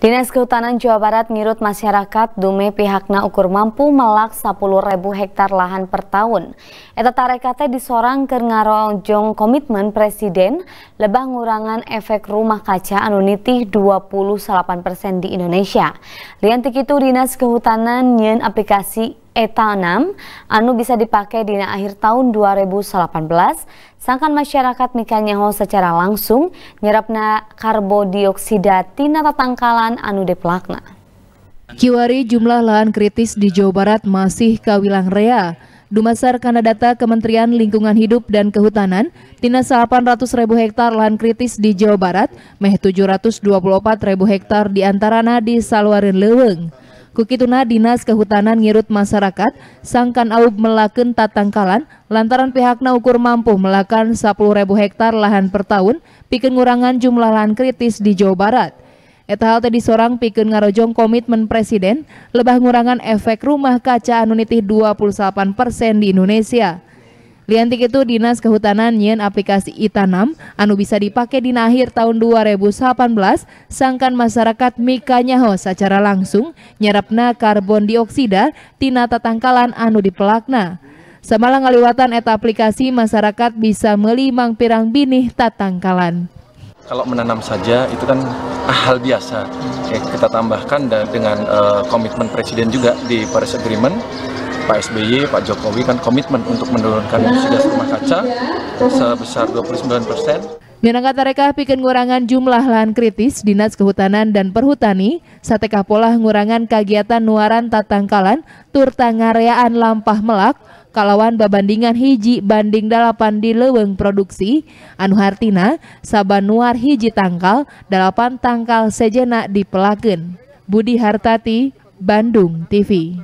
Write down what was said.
Dinas Kehutanan Jawa Barat menurut masyarakat Dume pihakna ukur mampu melak 10 ribu hektar lahan per tahun. Eta tarekate disorang ke ngarojong komitmen Presiden lebah ngurangan efek rumah kaca anu 28 persen di Indonesia. Lian itu Dinas Kehutanan nyen aplikasi ETA 6 anu bisa dipakai di akhir tahun 2018 sangkan masyarakat mikanyaho secara langsung nyerapna karbodioksida tina tatangkalan anu deplakna. Kiwari jumlah lahan kritis di Jawa Barat masih kawilang rea. Dumasar karena data Kementerian Lingkungan Hidup dan Kehutanan, tina 800 ribu hektar lahan kritis di Jawa Barat, meh 724 ribu hektar diantarana di Salwarin Leweng. Kukituna Dinas Kehutanan ngirut masyarakat, sangkan aub melaken tatangkalan, lantaran pihaknya ukur mampu melakan 10 ribu hektar lahan per tahun, piken ngurangan jumlah lahan kritis di Jawa Barat. Eta hal tadi sorang piken ngarojong komitmen Presiden, lebah ngurangan efek rumah kaca anu dua puluh 28 persen di Indonesia. Liantik itu Dinas Kehutanan nyen aplikasi Itanam anu bisa dipakai di akhir tahun 2018 sangkan masyarakat mikanyaho secara langsung nyerapna karbon dioksida tina tatangkalan anu dipelakna. Samalah ngaliwatan eta aplikasi masyarakat bisa melimang pirang binih tatangkalan. Kalau menanam saja itu kan hal biasa. Eh, kita tambahkan dengan eh, komitmen presiden juga di Paris Agreement Pak SBY, Pak Jokowi kan komitmen untuk menurunkan subsidi rumah kaca sebesar 29 persen. Dengan kata bikin ngurangan jumlah lahan kritis, Dinas Kehutanan dan Perhutani, Sate pola ngurangan kegiatan nuaran tatangkalan, tur ngareaan lampah melak, kalawan babandingan hiji banding dalapan di leweng produksi, anu hartina, sabanuar hiji tangkal, dalapan tangkal sejenak di pelaken. Budi Hartati, Bandung TV.